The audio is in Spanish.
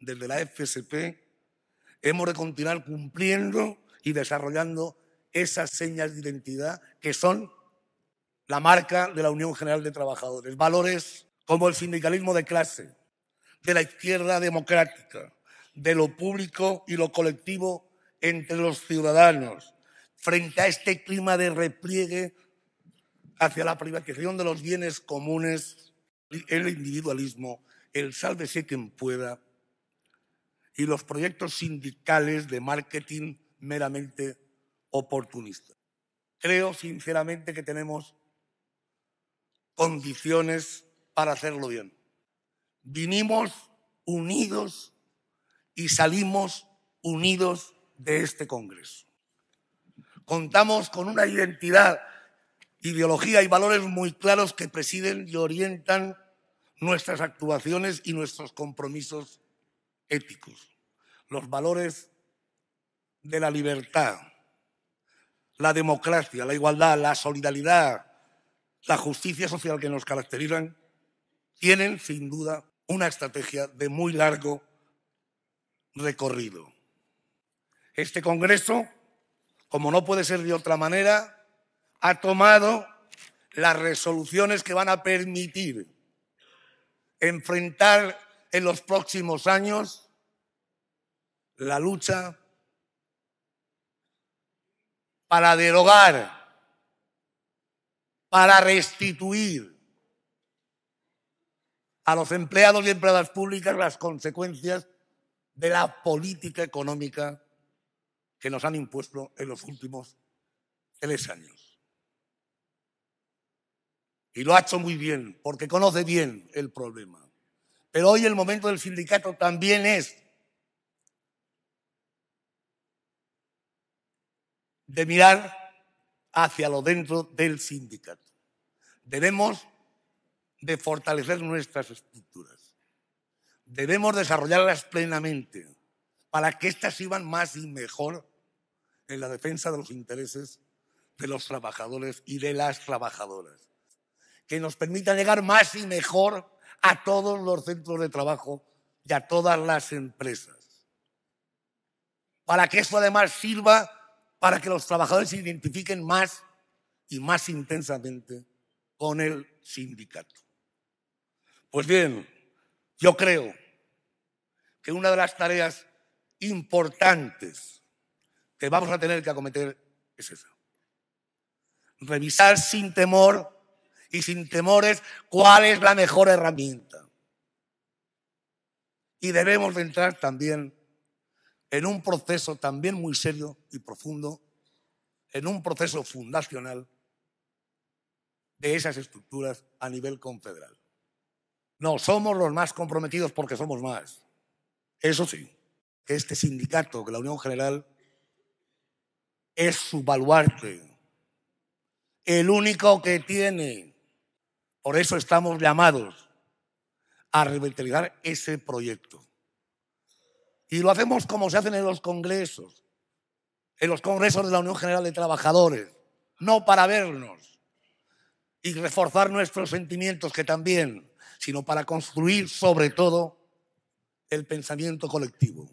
desde la FSP, hemos de continuar cumpliendo y desarrollando esas señas de identidad que son la marca de la Unión General de Trabajadores. Valores como el sindicalismo de clase, de la izquierda democrática, de lo público y lo colectivo entre los ciudadanos, frente a este clima de repliegue hacia la privatización de los bienes comunes, el individualismo, el sálvese quien pueda, y los proyectos sindicales de marketing meramente oportunistas. Creo sinceramente que tenemos condiciones para hacerlo bien. Vinimos unidos y salimos unidos de este Congreso. Contamos con una identidad, ideología y valores muy claros que presiden y orientan nuestras actuaciones y nuestros compromisos éticos, los valores de la libertad, la democracia, la igualdad, la solidaridad, la justicia social que nos caracterizan, tienen sin duda una estrategia de muy largo recorrido. Este Congreso, como no puede ser de otra manera, ha tomado las resoluciones que van a permitir enfrentar en los próximos años? La lucha para derogar, para restituir a los empleados y empleadas públicas las consecuencias de la política económica que nos han impuesto en los últimos tres años. Y lo ha hecho muy bien, porque conoce bien el problema. Pero hoy el momento del sindicato también es de mirar hacia lo dentro del sindicato. Debemos de fortalecer nuestras estructuras. Debemos desarrollarlas plenamente para que éstas iban más y mejor en la defensa de los intereses de los trabajadores y de las trabajadoras. Que nos permita llegar más y mejor a todos los centros de trabajo y a todas las empresas. Para que eso además sirva para que los trabajadores se identifiquen más y más intensamente con el sindicato. Pues bien, yo creo que una de las tareas importantes que vamos a tener que acometer es esa. Revisar sin temor y sin temores cuál es la mejor herramienta. Y debemos entrar también en un proceso también muy serio y profundo, en un proceso fundacional de esas estructuras a nivel confederal. No somos los más comprometidos porque somos más. Eso sí, este sindicato, que la Unión General, es su baluarte, el único que tiene por eso estamos llamados a revitalizar ese proyecto. Y lo hacemos como se hacen en los congresos, en los congresos de la Unión General de Trabajadores, no para vernos y reforzar nuestros sentimientos que también, sino para construir sobre todo el pensamiento colectivo.